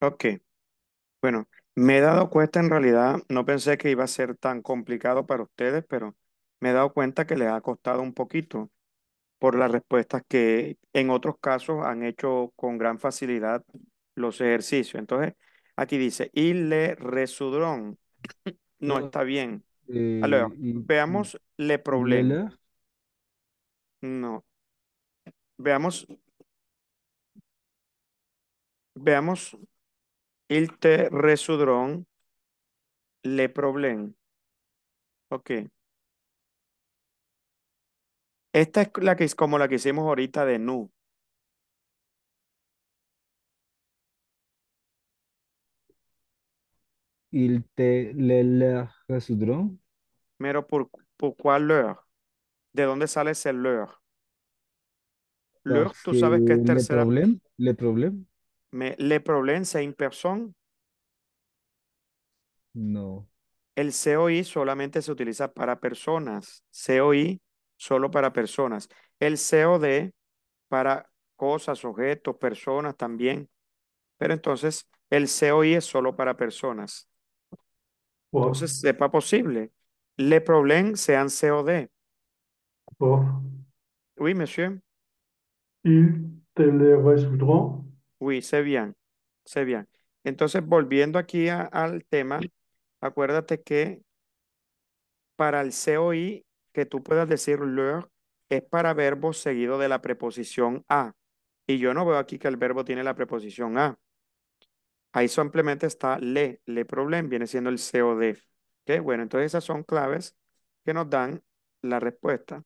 Ok, bueno, me he dado cuenta en realidad, no pensé que iba a ser tan complicado para ustedes, pero me he dado cuenta que les ha costado un poquito por las respuestas que en otros casos han hecho con gran facilidad los ejercicios. Entonces, aquí dice, y le resudrón. No está bien. Ah, eh, mm, veamos le problema. No. Veamos, veamos Il te resudrón le problem Ok. Esta es la que es como la que hicimos ahorita de nu. Il te le, le resudron. Pero por, por cuál leur? ¿De dónde sale ese leur? Leur, tú sabes que es tercera. problem. le problem le problème, c'est en No. El COI solamente se utiliza para personas. COI solo para personas. El COD para cosas, objetos, personas también. Pero entonces el COI es solo para personas. Oh. Entonces sepa posible. Le problema sean COD. Oh. Oui, monsieur. te resultó Oui, c'est bien, c'est bien. Entonces, volviendo aquí al tema, acuérdate que para el COI, que tú puedas decir leur, es para verbo seguido de la preposición a. Y yo no veo aquí que el verbo tiene la preposición a. Ahí simplemente está le, le problem, viene siendo el COD. Bueno, entonces esas son claves que nos dan la respuesta.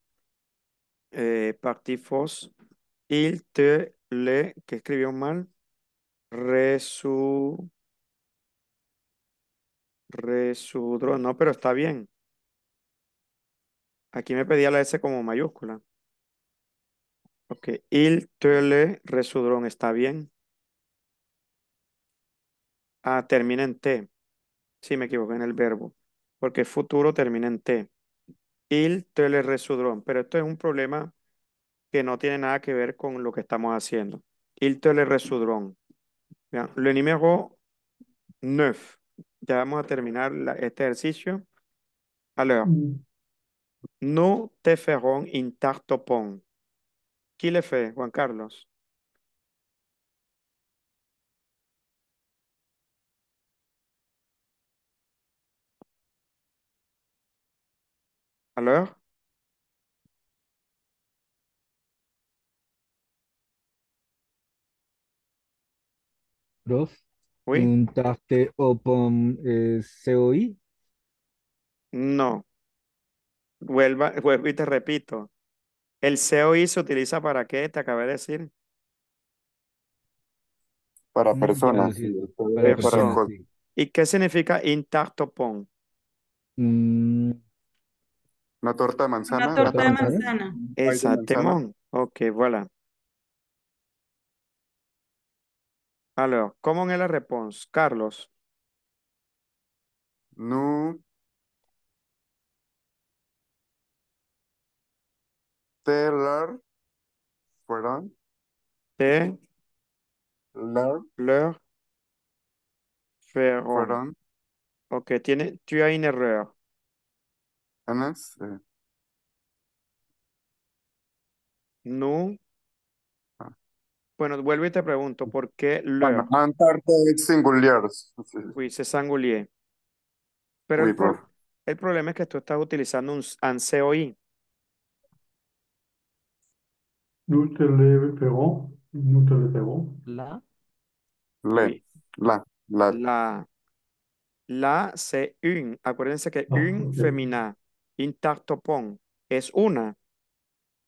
Eh, partifos Il te le, que escribió mal, resu, resudró. No, pero está bien. Aquí me pedía la S como mayúscula. Ok, il te le resudrón, está bien. Ah, termina en T. Sí, me equivoqué en el verbo. Porque futuro termina en T. Il te le resudrón. Pero esto es un problema que no tiene nada que ver con lo que estamos haciendo. Il te le resudron. Bien, le numéro 9. Ya vamos a terminar este ejercicio. Alors, mm. no te ferrón intacto pon. ¿Quién le fe, Juan Carlos? Alors? prof, oui. Eh, COI? No. Vuelva, vuelvo y te repito. ¿El COI se utiliza para qué? Te acabé de decir. Para mm, personas. Eh, ¿Y qué significa intacto pon. Mm. Una torta de manzana. Una torta de manzana. Ok, voilà. Allora, ¿cómo es la respuesta, Carlos? No. Teller. Perdón. Te. Ler. Ler. Perdón. Ok, tiene, tu hay un error. No. Bueno, vuelvo y te pregunto, ¿por qué lo.? Cantarte es Oui, c'est singulier. Pero el, problema es que tú estás utilizando un ANCOI. Nous te le ferons. Nous te le ferons. La. Le. La. La. La. La, c'est un. Acuérdense que ah, un une okay. femina, un tartopón, es una.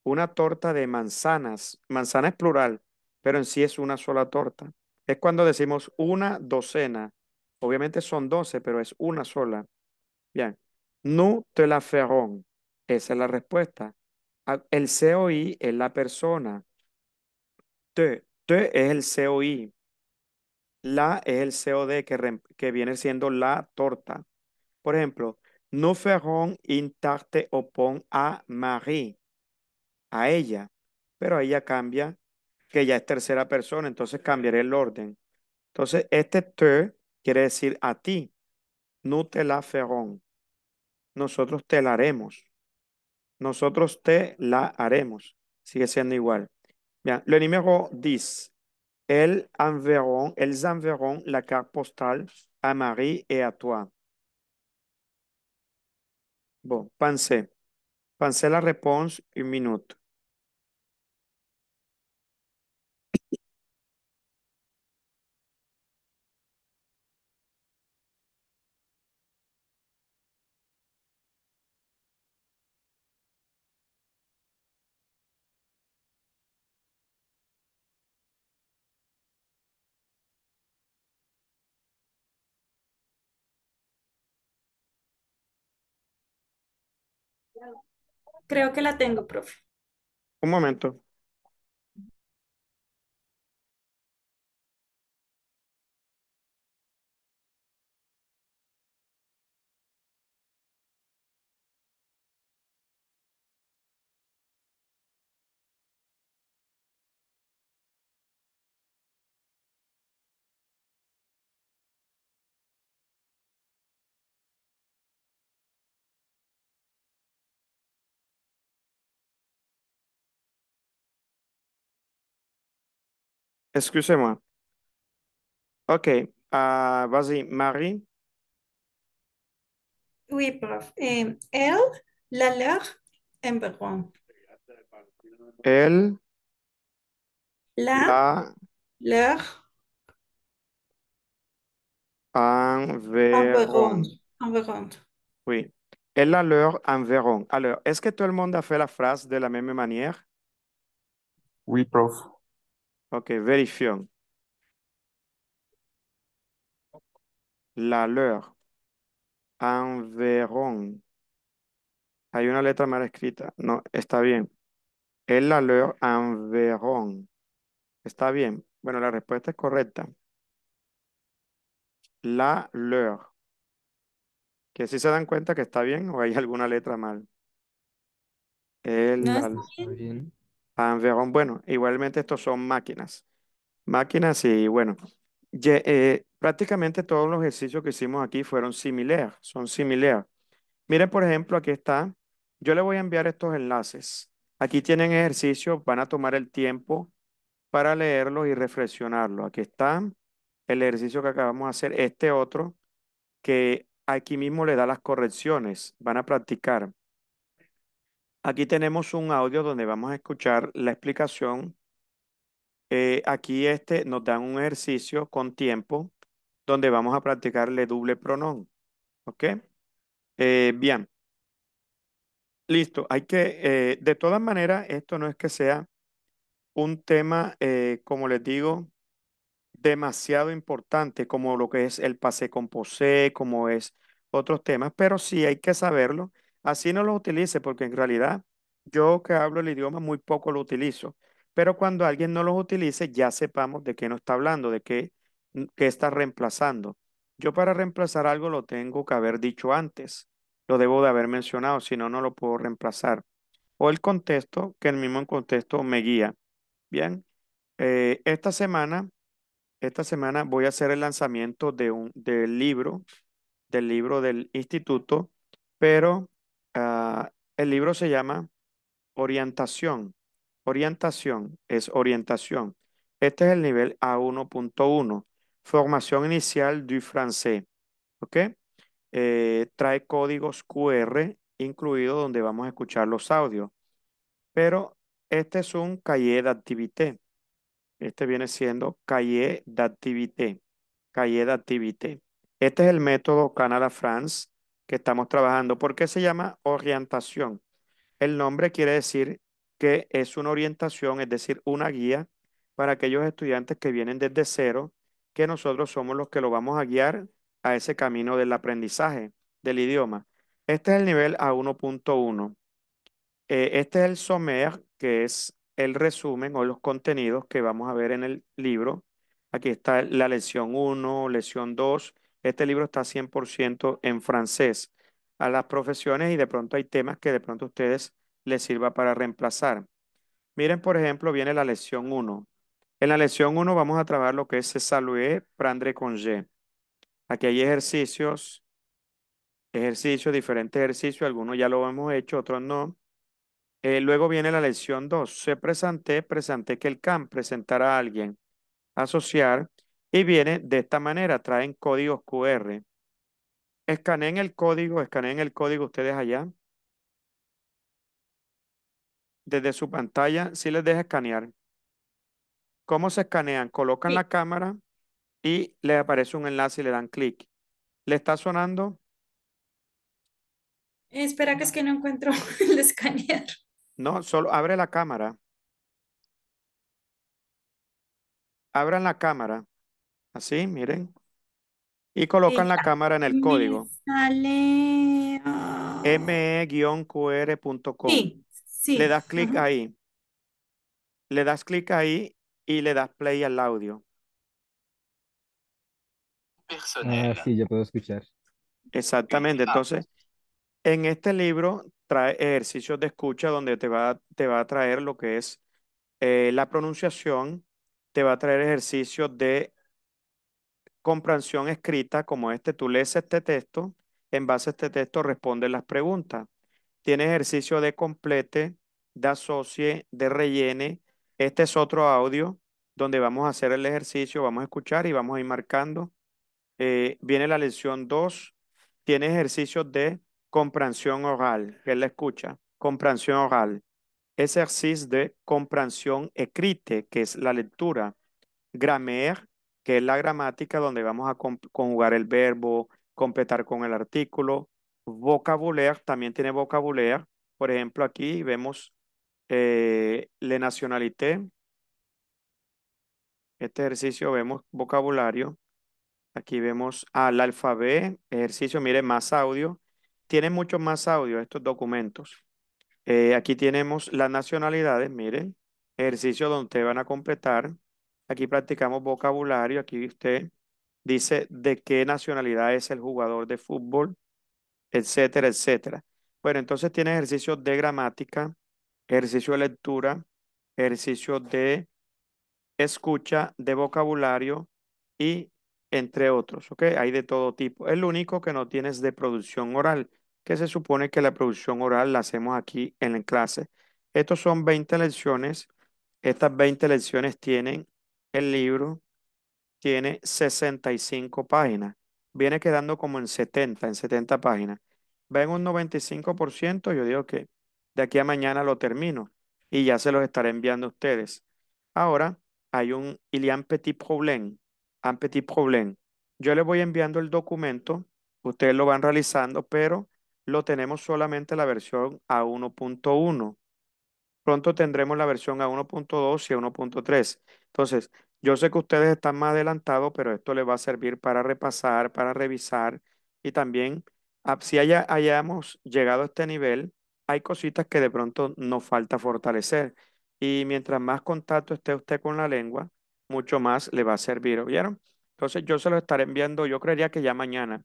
Una torta de manzanas. Manzana es plural pero en sí es una sola torta. Es cuando decimos una docena. Obviamente son doce, pero es una sola. Bien. No te la ferons. Esa es la respuesta. Ah, el COI es la persona. Te, te es el COI. La es el COD que, que viene siendo la torta. Por ejemplo, No ferons intacte tarte a Marie. A ella. Pero ella cambia que ya es tercera persona, entonces cambiaré el orden. Entonces, este te quiere decir a ti, no te la ferón. Nosotros te la haremos. Nosotros te la haremos. Sigue siendo igual. Bien, lo número 10. el enverront, el enverront la carte postal a Marie et a toi. Bon, pensé. Pensé la réponse Un minuto. Creo que la tengo, profe. Un momento. Excusez-moi. OK. Euh, vas-y, Marie. Oui, prof. elle, la leur, en Elle, La, leur, environ. environ. Oui. Elle, la leur, environ. Alors, est-ce que tout le monde a fait la phrase de la même manière? Oui, prof. Ok, verifión. La leur. Environ. Hay una letra mal escrita. No, está bien. El la leur veron. Está bien. Bueno, la respuesta es correcta. La leur. Que si se dan cuenta que está bien o hay alguna letra mal. El, bien bueno, igualmente estos son máquinas. Máquinas y bueno, eh, prácticamente todos los ejercicios que hicimos aquí fueron similares, son similares. Miren, por ejemplo, aquí está. Yo le voy a enviar estos enlaces. Aquí tienen ejercicios, van a tomar el tiempo para leerlos y reflexionarlos. Aquí está el ejercicio que acabamos de hacer, este otro, que aquí mismo le da las correcciones, van a practicar. Aquí tenemos un audio donde vamos a escuchar la explicación. Eh, aquí este nos da un ejercicio con tiempo donde vamos a practicarle doble pronom. ¿Ok? Eh, bien. Listo. Hay que, eh, de todas maneras, esto no es que sea un tema, como les digo, demasiado importante, como lo que es el pase con posee, como es otros temas, pero sí hay que saberlo Así no lo utilice porque en realidad yo que hablo el idioma muy poco lo utilizo. Pero cuando alguien no los utilice, ya sepamos de qué no está hablando, de qué, mm, que está reemplazando. Yo para reemplazar algo lo tengo que haber dicho antes. Lo debo de haber mencionado, si no, no lo puedo reemplazar. O el contexto, que el mismo contexto me guía. Bien, eh, esta semana, esta semana voy a hacer el lanzamiento de un, del libro, del libro del instituto, pero Ah, el libro se llama Orientación. Orientación es orientación. Este es el nivel A1.1, formación inicial du francés. ¿Ok? Eh, trae códigos QR incluido donde vamos a escuchar los audios. Pero este es un cahier d'activité Este viene siendo calle d'activité Calle Este es el método Canada France que estamos trabajando, porque se llama orientación. El nombre quiere decir que es una orientación, es decir, una guía para aquellos estudiantes que vienen desde cero, que nosotros somos los que lo vamos a guiar a ese camino del aprendizaje del idioma. Este es el nivel A1.1. Eh, este es el SOMER, que es el resumen o los contenidos que vamos a ver en el libro. Aquí está la lección 1, lección 2, este libro está 100% en francés a las profesiones y de pronto hay temas que de pronto a ustedes les sirva para reemplazar. Miren, por ejemplo, viene la lección 1. En la lección 1 vamos a trabajar lo que es saluer, prendre g Aquí hay ejercicios, ejercicios, diferentes ejercicios, algunos ya lo hemos hecho, otros no. Eh, luego viene la lección 2. Se presenté, presenté que el CAM presentará a alguien. Asociar, y viene de esta manera, traen códigos QR. Escaneen el código, escaneen el código ustedes allá. Desde su pantalla, si les deja escanear. ¿Cómo se escanean? Colocan la cámara y les aparece un enlace y le dan clic. ¿Le está sonando? Eh, espera que es que no encuentro el escanear. No, solo abre la cámara. Abran la cámara. Así, miren. Y colocan la cámara en el código. Ah. m me-qr.com. Sí, Le das clic ahí. Le das clic ahí y le das play al audio. Ah, Personal. sí, ya puedo escuchar. Exactamente. Entonces, en este libro trae ejercicios de escucha donde te va, te va a traer lo que es eh, la pronunciación, te va a traer ejercicios de comprensión escrita como este, tú lees este texto, en base a este texto responde las preguntas. Tiene ejercicio de complete, de asocie, de rellene. Este es otro audio donde vamos a hacer el ejercicio, vamos a escuchar y vamos a ir marcando. Eh, viene la lección 2, tiene ejercicio de comprensión oral, que la escucha, comprensión oral. Ejercicio de comprensión escrita, que es la lectura. gramática que es la gramática donde vamos a conjugar el verbo, completar con el artículo. Vocabular, también tiene vocabulaire. Por ejemplo, aquí vemos la eh, le nacionalité Este ejercicio vemos vocabulario. Aquí vemos al ejercicio, mire, más audio. Tiene mucho más audio estos documentos. Eh, aquí tenemos las nacionalidades, miren, ejercicio donde van a completar Aquí practicamos vocabulario. Aquí usted dice de qué nacionalidad es el jugador de fútbol, etcétera, etcétera. Bueno, entonces tiene ejercicios de gramática, ejercicio de lectura, ejercicio de escucha, de vocabulario y entre otros, ¿ok? Hay de todo tipo. El único que no tienes de producción oral, que se supone que la producción oral la hacemos aquí en la clase. Estos son 20 lecciones. Estas 20 lecciones tienen el libro tiene 65 páginas. Viene quedando como en 70, en 70 páginas. Ven un 95%, yo digo que de aquí a mañana lo termino y ya se los estaré enviando a ustedes. Ahora hay un Ilian Petit Problème, un Petit Problème. Yo les voy enviando el documento, ustedes lo van realizando, pero lo tenemos solamente la versión A1.1. Pronto tendremos la versión a 1.2 y a 1.3. Entonces, yo sé que ustedes están más adelantados, pero esto les va a servir para repasar, para revisar y también ah, si hayamos llegado a este nivel, hay cositas que de pronto nos falta fortalecer. Y mientras más contacto esté usted con la lengua, mucho más le va a servir, Vieron? Entonces yo se los estaré enviando, yo creería que ya mañana.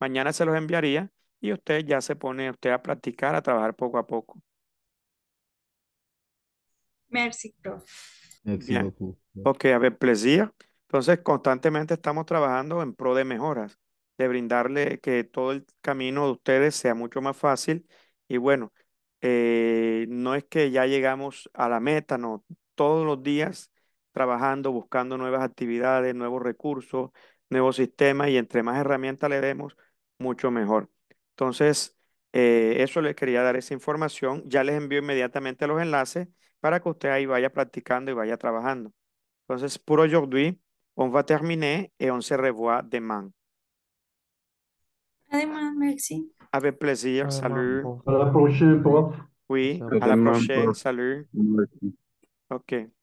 Mañana se los enviaría y usted ya se pone usted a practicar, a trabajar poco a poco. Merci, prof. a ok, ver, plaisir. Entonces, constantemente estamos trabajando en pro de mejoras, de brindarle que todo el camino de ustedes sea mucho más fácil. Y bueno, eh, no es que ya llegamos a la meta, no. Todos los días trabajando, buscando nuevas actividades, nuevos recursos, nuevos sistemas y entre más herramientas le demos, mucho mejor. Entonces, eh, eso les quería dar esa información. Ya les envío inmediatamente los enlaces para que usted ahí vaya practicando y vaya trabajando. Entonces, pour aujourd'hui, on va terminer et on se revoit demain. merci. Avec plaisir, salut. À la prochaine, prof. Oui, à, la prochaine, salut. OK.